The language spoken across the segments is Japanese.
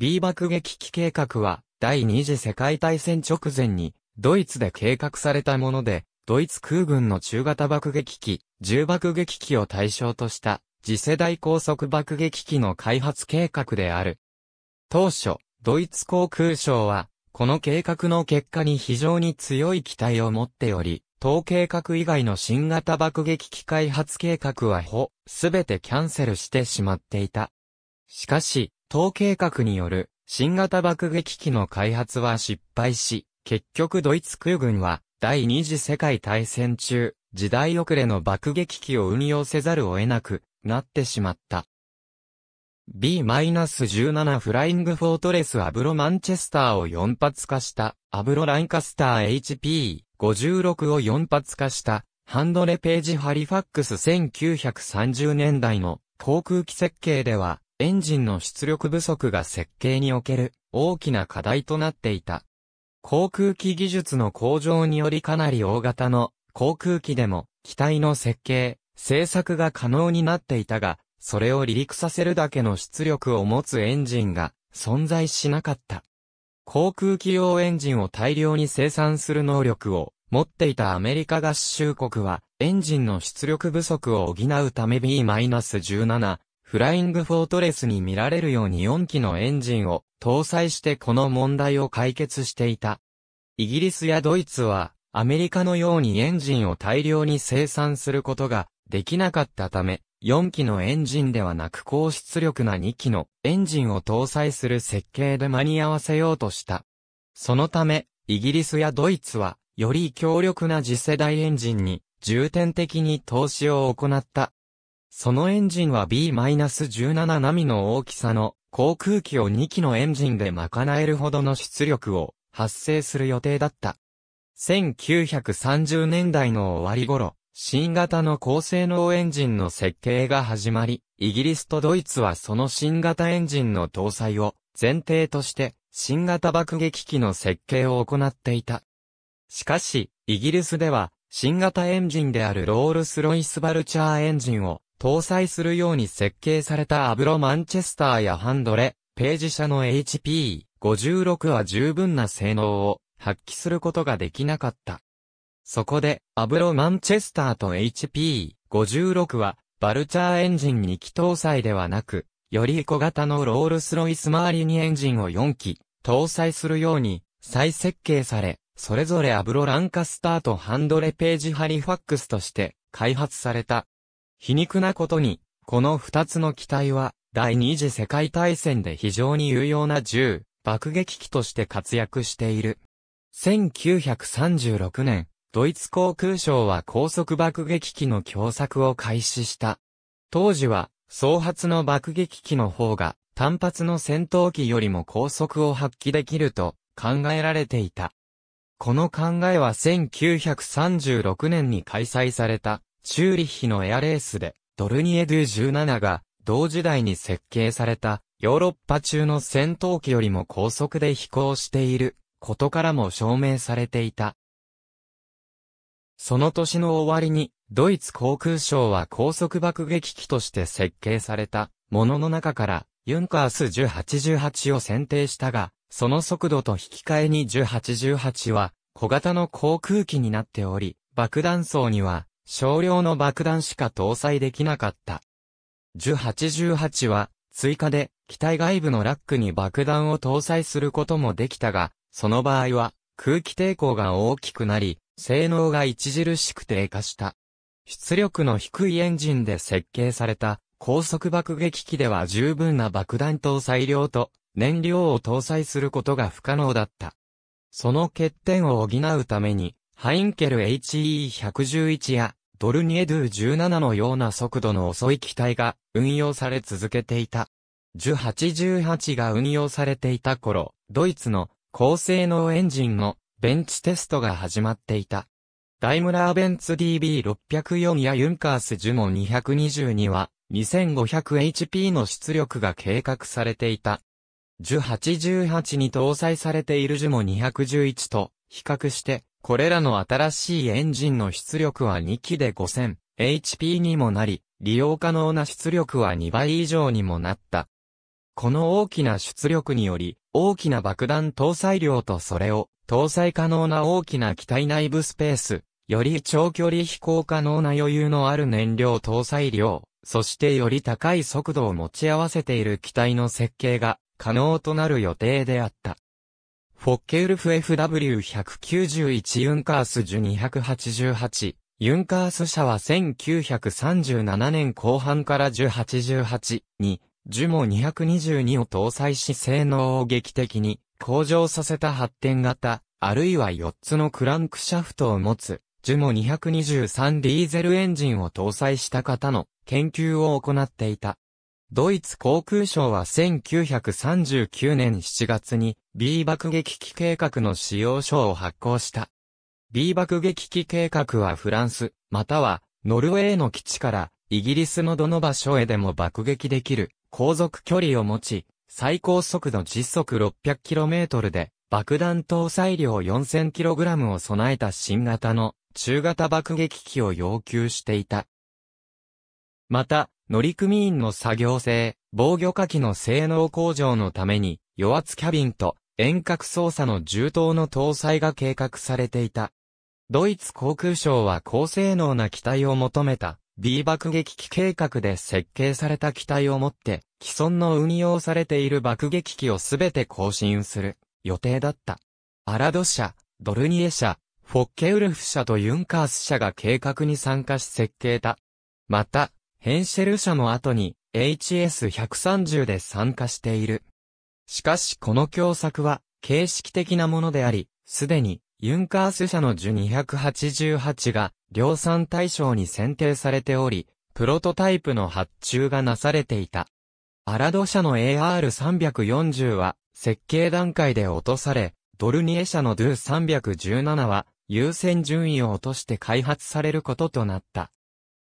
B 爆撃機計画は、第二次世界大戦直前に、ドイツで計画されたもので、ドイツ空軍の中型爆撃機、重爆撃機を対象とした、次世代高速爆撃機の開発計画である。当初、ドイツ航空省は、この計画の結果に非常に強い期待を持っており、当計画以外の新型爆撃機開発計画はほ、すべてキャンセルしてしまっていた。しかし、統計学による新型爆撃機の開発は失敗し、結局ドイツ空軍は第二次世界大戦中、時代遅れの爆撃機を運用せざるを得なくなってしまった。B-17 フライングフォートレスアブロマンチェスターを4発化したアブロランカスター HP56 を4発化したハンドレページハリファックス1930年代の航空機設計ではエンジンの出力不足が設計における大きな課題となっていた。航空機技術の向上によりかなり大型の航空機でも機体の設計、製作が可能になっていたが、それを離陸させるだけの出力を持つエンジンが存在しなかった。航空機用エンジンを大量に生産する能力を持っていたアメリカ合衆国はエンジンの出力不足を補うため B-17 フライングフォートレスに見られるように4機のエンジンを搭載してこの問題を解決していた。イギリスやドイツはアメリカのようにエンジンを大量に生産することができなかったため、4機のエンジンではなく高出力な2機のエンジンを搭載する設計で間に合わせようとした。そのため、イギリスやドイツは、より強力な次世代エンジンに重点的に投資を行った。そのエンジンは B-17 並みの大きさの航空機を2機のエンジンで賄えるほどの出力を発生する予定だった。1930年代の終わり頃、新型の高性能エンジンの設計が始まり、イギリスとドイツはその新型エンジンの搭載を前提として新型爆撃機の設計を行っていた。しかし、イギリスでは新型エンジンであるロールスロイスバルチャーエンジンを搭載するように設計されたアブロマンチェスターやハンドレ、ページ社の HP56 は十分な性能を発揮することができなかった。そこで、アブロマンチェスターと HP56 は、バルチャーエンジン2機搭載ではなく、より小型のロールスロイス周りにエンジンを4機、搭載するように、再設計され、それぞれアブロランカスターとハンドレページハリファックスとして、開発された。皮肉なことに、この二つの機体は、第二次世界大戦で非常に有用な銃、爆撃機として活躍している。1936年、ドイツ航空省は高速爆撃機の強作を開始した。当時は、総発の爆撃機の方が、単発の戦闘機よりも高速を発揮できると考えられていた。この考えは1936年に開催されたチューリッヒのエアレースで、ドルニエドゥ17が、同時代に設計された、ヨーロッパ中の戦闘機よりも高速で飛行している、ことからも証明されていた。その年の終わりに、ドイツ航空省は高速爆撃機として設計された、ものの中から、ユンカース1088を選定したが、その速度と引き換えに1088は、小型の航空機になっており、爆弾層には、少量の爆弾しか搭載できなかった。1 8 1 8は、追加で、機体外部のラックに爆弾を搭載することもできたが、その場合は、空気抵抗が大きくなり、性能が著しく低下した。出力の低いエンジンで設計された、高速爆撃機では十分な爆弾搭載量と、燃料を搭載することが不可能だった。その欠点を補うために、ハインケル HE111 やドルニエドゥ17のような速度の遅い機体が運用され続けていた。1818が運用されていた頃、ドイツの高性能エンジンのベンチテストが始まっていた。ダイムラーベンツ DB604 やユンカースジュモ220には 2500HP の出力が計画されていた。1818に搭載されているジュモ211と比較してこれらの新しいエンジンの出力は2機で 5000HP にもなり、利用可能な出力は2倍以上にもなった。この大きな出力により、大きな爆弾搭載量とそれを搭載可能な大きな機体内部スペース、より長距離飛行可能な余裕のある燃料搭載量、そしてより高い速度を持ち合わせている機体の設計が可能となる予定であった。フォッケウルフ FW191 ユンカースジュ288。ユンカース社は1937年後半から1088に、ジュモ222を搭載し性能を劇的に向上させた発展型、あるいは4つのクランクシャフトを持つ、ジュモ223ディーゼルエンジンを搭載した方の研究を行っていた。ドイツ航空省は1939年7月に B 爆撃機計画の使用書を発行した。B 爆撃機計画はフランス、またはノルウェーの基地からイギリスのどの場所へでも爆撃できる航続距離を持ち、最高速度時速 600km で爆弾搭載量 4000kg を備えた新型の中型爆撃機を要求していた。また、乗組員の作業性、防御火器の性能向上のために、与圧キャビンと遠隔操作の重刀の搭載が計画されていた。ドイツ航空省は高性能な機体を求めた B 爆撃機計画で設計された機体をもって、既存の運用されている爆撃機をすべて更新する予定だった。アラド社、ドルニエ社、フォッケウルフ社とユンカース社が計画に参加し設計だ。また、ヘンシェル社の後に HS130 で参加している。しかしこの共作は形式的なものであり、すでにユンカース社の樹288が量産対象に選定されており、プロトタイプの発注がなされていた。アラド社の AR340 は設計段階で落とされ、ドルニエ社のドゥ317は優先順位を落として開発されることとなった。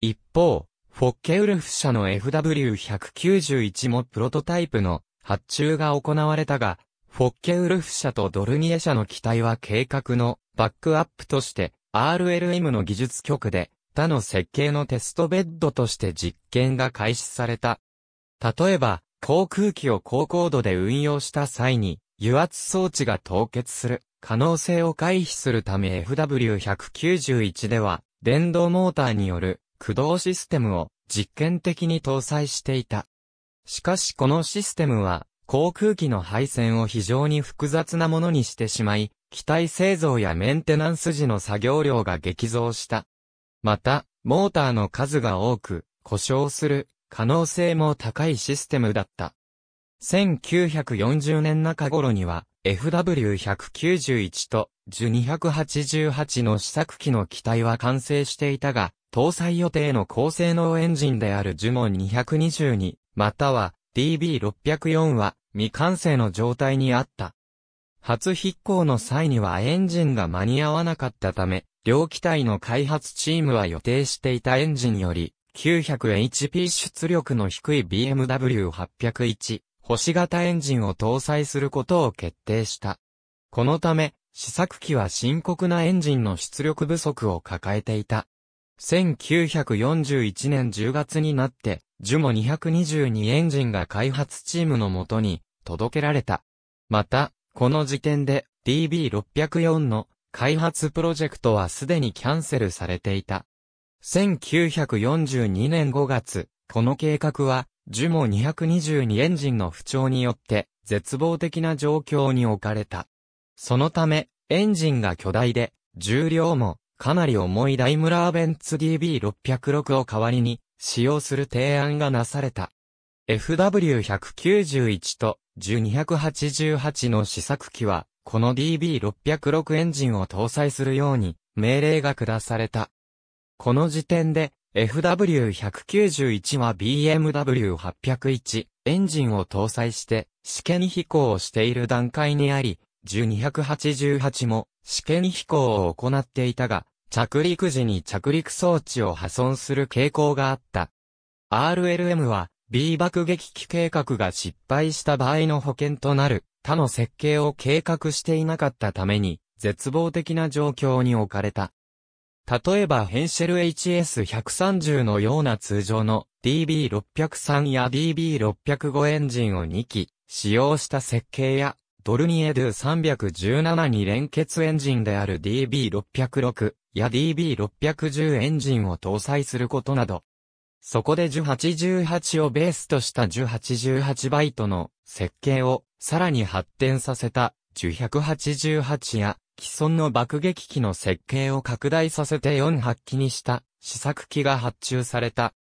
一方、フォッケウルフ社の FW191 もプロトタイプの発注が行われたが、フォッケウルフ社とドルニエ社の機体は計画のバックアップとして RLM の技術局で他の設計のテストベッドとして実験が開始された。例えば、航空機を高高度で運用した際に油圧装置が凍結する可能性を回避するため FW191 では電動モーターによる駆動システムを実験的に搭載していた。しかしこのシステムは航空機の配線を非常に複雑なものにしてしまい、機体製造やメンテナンス時の作業量が激増した。また、モーターの数が多く、故障する可能性も高いシステムだった。1940年中頃には FW191 と j 2 8 8の試作機の機体は完成していたが、搭載予定の高性能エンジンであるジュモン2 2または DB604 は未完成の状態にあった。初飛行の際にはエンジンが間に合わなかったため、両機体の開発チームは予定していたエンジンより 900HP 出力の低い BMW801 星型エンジンを搭載することを決定した。このため、試作機は深刻なエンジンの出力不足を抱えていた。1941年10月になって、ジュモ222エンジンが開発チームのもとに届けられた。また、この時点で DB604 の開発プロジェクトはすでにキャンセルされていた。1942年5月、この計画は、ジュモ222エンジンの不調によって絶望的な状況に置かれた。そのため、エンジンが巨大で、重量もかなり重いダイムラーベンツ DB606 を代わりに使用する提案がなされた。FW191 と1288の試作機は、この DB606 エンジンを搭載するように命令が下された。この時点で FW191 は BMW801 エンジンを搭載して試験飛行をしている段階にあり、1288も試験飛行を行っていたが、着陸時に着陸装置を破損する傾向があった。RLM は B 爆撃機計画が失敗した場合の保険となる他の設計を計画していなかったために絶望的な状況に置かれた。例えばヘンシェル HS130 のような通常の DB603 や DB605 エンジンを2機使用した設計やドルニエドゥ317に連結エンジンである DB606 や DB610 エンジンを搭載することなど、そこで1818をベースとした1818バイトの設計をさらに発展させた1188や既存の爆撃機の設計を拡大させて48機にした試作機が発注された。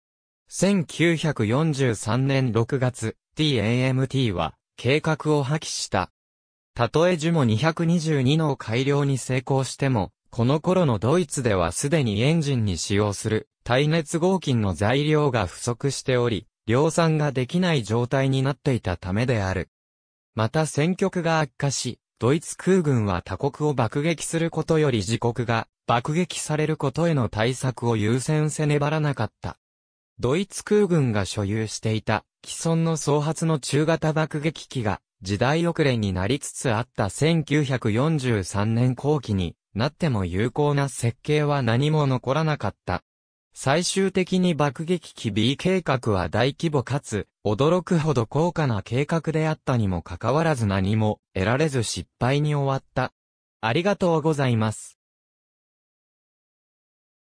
1943年6月、TAMT は計画を破棄した。たとえジュモ222の改良に成功しても、この頃のドイツではすでにエンジンに使用する耐熱合金の材料が不足しており、量産ができない状態になっていたためである。また戦局が悪化し、ドイツ空軍は他国を爆撃することより自国が爆撃されることへの対策を優先せねばらなかった。ドイツ空軍が所有していた既存の総発の中型爆撃機が時代遅れになりつつあった1943年後期になっても有効な設計は何も残らなかった。最終的に爆撃機 B 計画は大規模かつ驚くほど高価な計画であったにもかかわらず何も得られず失敗に終わった。ありがとうございます。